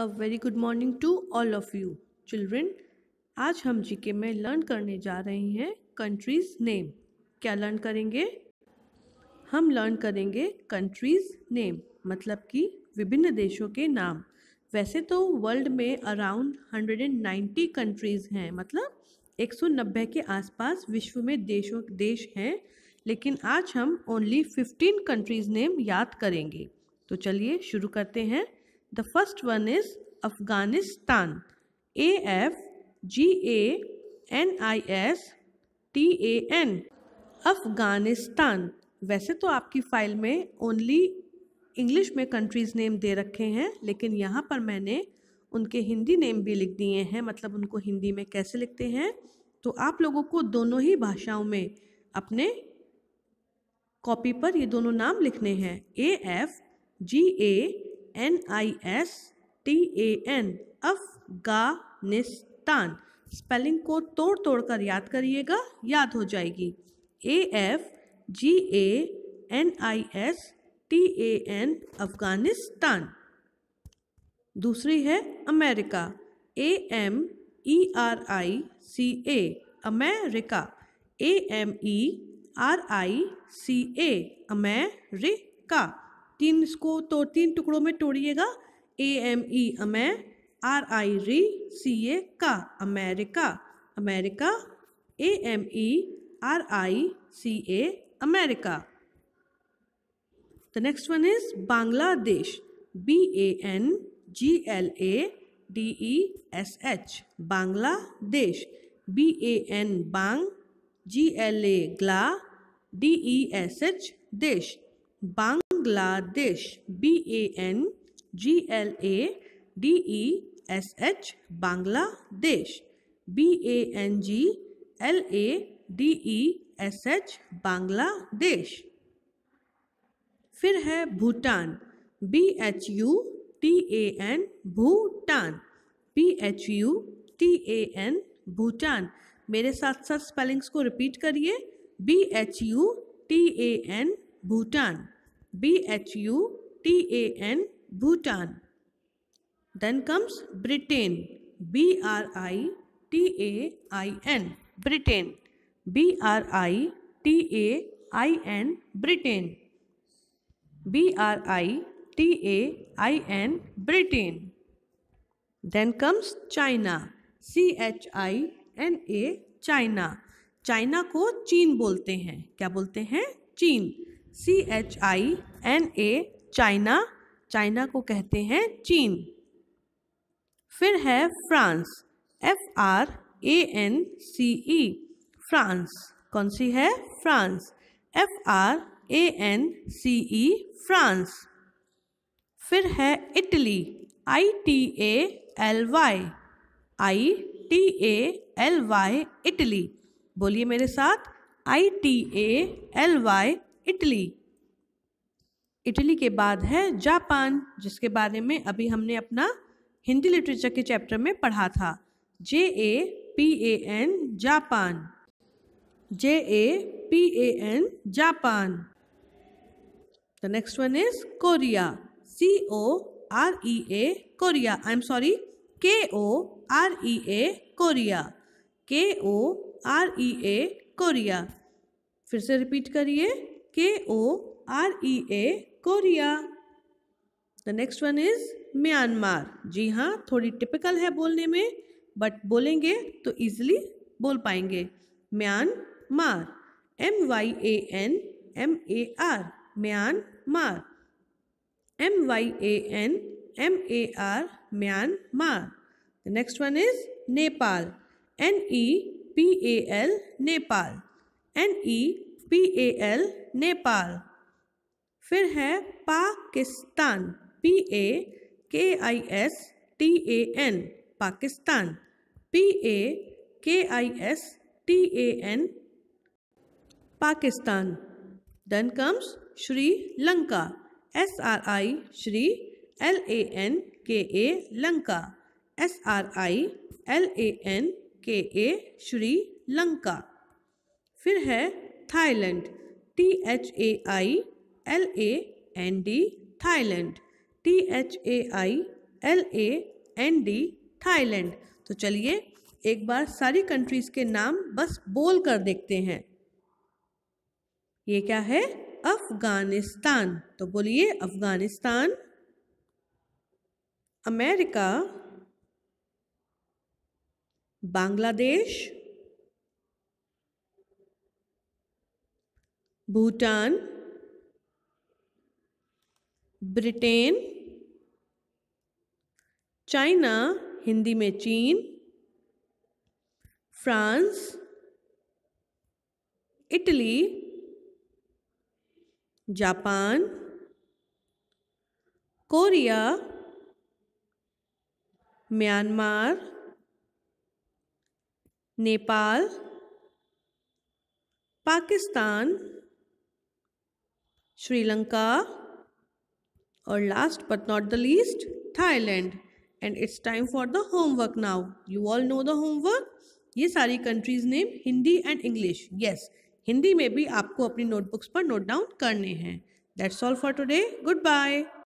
a very good morning to all of you children आज हम GK में learn करने जा रहे हैं कंट्रीज नेम क्या लर्न करेंगे हम लर्न करेंगे कंट्रीज नेम मतलब कि विभिन्न देशों के नाम वैसे तो वर्ल्ड में अराउंड 190 कंट्रीज़ हैं मतलब 190 के आसपास विश्व में देशों देश हैं लेकिन आज हम ओनली 15 कंट्रीज़ नेम याद करेंगे तो चलिए शुरू करते हैं the first one is Afghanistan A F G A N I S T A N Afghanistan वैसे तो आपकी फ़ाइल में ओनली इंग्लिश में कंट्रीज़ नेम दे रखे हैं लेकिन यहाँ पर मैंने उनके हिंदी नेम भी लिख दिए हैं मतलब उनको हिंदी में कैसे लिखते हैं तो आप लोगों को दोनों ही भाषाओं में अपने कॉपी पर ये दोनों नाम लिखने हैं A F G A N I S T A N Afghanistan spelling को तोड़ तोड़ कर याद करिएगा याद हो जाएगी A F G A N I S T A N Afghanistan दूसरी है America A M E R I C A America A M E R I C A America तीन इसको तो तीन टुकड़ों में तोड़िएगा ए एम ई अमे आर आई री सी ए का America America A M E R I C A America the next one is Bangladesh B A N G L A D E S H Bangladesh B A N बांग G L ए ग्ला D E S H देश Bangladesh B A N G L A D E S H Bangladesh B A N G L A D E S H Bangladesh फिर है Bhutan B H U T A N Bhutan B H U T A N Bhutan मेरे साथ साथ spellings को repeat करिए B H U T A N Bhutan B H U T A N Bhutan then comes Britain B R I T A I N Britain B R I T A I N Britain B R I T A I N Britain then comes China C H I N A China China को चीन बोलते हैं क्या बोलते हैं चीन C H I N A China China को कहते हैं चीन फिर है France F R A N C E France कौन सी है France F R A N C E France फिर है Italy I T A L Y I T A L Y Italy बोलिए मेरे साथ I T A L Y Italy Italy के बाद है जापान जिसके बारे में अभी हमने अपना हिंदी लिटरेचर के चैप्टर में पढ़ा था J A P A N Japan J A P A N Japan the next one is Korea C O R E A Korea I am sorry K O R E A Korea के O R E A Korea फिर से repeat करिए K O R E A Korea the next one is Myanmar जी हाँ थोड़ी typical है बोलने में बट बोलेंगे तो ईजिली बोल पाएंगे Myanmar M Y A N M A R Myanmar M Y A N M A R Myanmar the next one is Nepal N E P A L Nepal N E P A L Nepal फिर है Pakistan P A K I S T A N Pakistan P A K I S T A N Pakistan then comes Sri Lanka S R I Sri L A N K A Lanka S R I L A N K A Sri Lanka फिर है Thailand T H A I L A N D Thailand T H A I L A N D Thailand तो चलिए एक बार सारी countries के नाम बस बोल कर देखते हैं ये क्या है अफगानिस्तान तो बोलिए Afghanistan America Bangladesh Bhutan Britain China Hindi में चीन France Italy Japan Korea Myanmar Nepal Pakistan Sri Lanka और last but not the least Thailand and it's time for the homework now you all know the homework ये सारी countries name Hindi and English yes Hindi में भी आपको अपनी notebooks पर नोट डाउन करने हैं that's all for today good bye